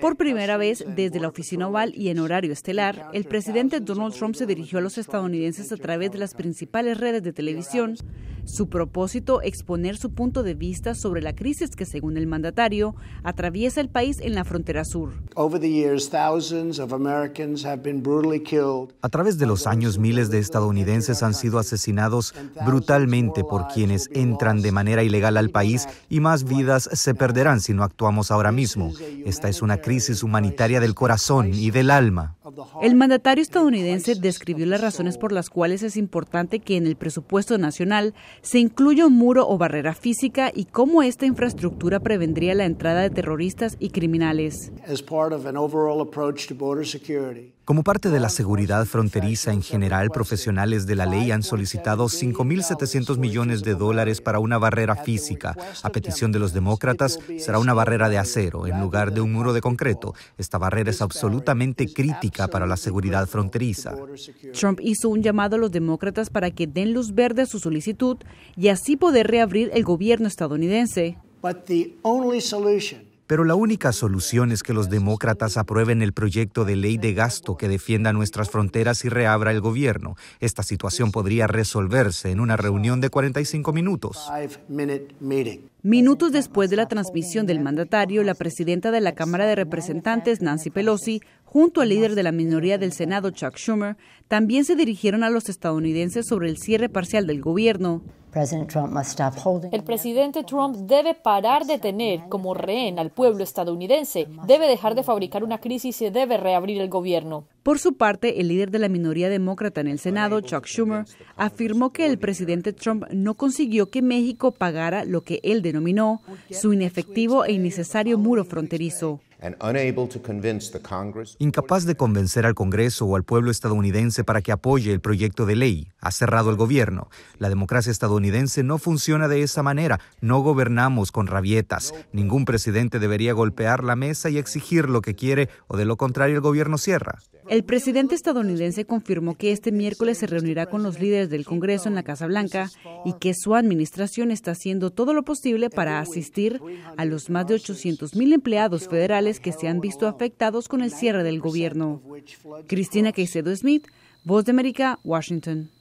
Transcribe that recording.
Por primera vez desde la oficina oval y en horario estelar, el presidente Donald Trump se dirigió a los estadounidenses a través de las principales redes de televisión, su propósito, exponer su punto de vista sobre la crisis que, según el mandatario, atraviesa el país en la frontera sur. A través de los años, miles de estadounidenses han sido asesinados brutalmente por quienes entran de manera ilegal al país y más vidas se perderán si no actuamos ahora mismo. Esta es una crisis humanitaria del corazón y del alma. El mandatario estadounidense describió las razones por las cuales es importante que en el presupuesto nacional se incluya un muro o barrera física y cómo esta infraestructura prevendría la entrada de terroristas y criminales. Como parte de la seguridad fronteriza en general, profesionales de la ley han solicitado 5.700 millones de dólares para una barrera física. A petición de los demócratas, será una barrera de acero en lugar de un muro de concreto. Esta barrera es absolutamente crítica para la seguridad fronteriza. Trump hizo un llamado a los demócratas para que den luz verde a su solicitud y así poder reabrir el gobierno estadounidense. But pero la única solución es que los demócratas aprueben el proyecto de ley de gasto que defienda nuestras fronteras y reabra el gobierno. Esta situación podría resolverse en una reunión de 45 minutos. Minutos después de la transmisión del mandatario, la presidenta de la Cámara de Representantes, Nancy Pelosi, junto al líder de la minoría del Senado, Chuck Schumer, también se dirigieron a los estadounidenses sobre el cierre parcial del gobierno. El presidente Trump debe parar de tener como rehén al pueblo estadounidense, debe dejar de fabricar una crisis y debe reabrir el gobierno. Por su parte, el líder de la minoría demócrata en el Senado, Chuck Schumer, afirmó que el presidente Trump no consiguió que México pagara lo que él denominó su inefectivo e innecesario muro fronterizo. Incapaz de convencer al Congreso o al pueblo estadounidense para que apoye el proyecto de ley, ha cerrado el gobierno. La democracia estadounidense no funciona de esa manera. No gobernamos con rabietas. Ningún presidente debería golpear la mesa y exigir lo que quiere o de lo contrario el gobierno cierra. El presidente estadounidense confirmó que este miércoles se reunirá con los líderes del Congreso en la Casa Blanca y que su administración está haciendo todo lo posible para asistir a los más de 800.000 empleados federales que se han visto afectados con el cierre del gobierno. Cristina Caicedo Smith, Voz de América, Washington.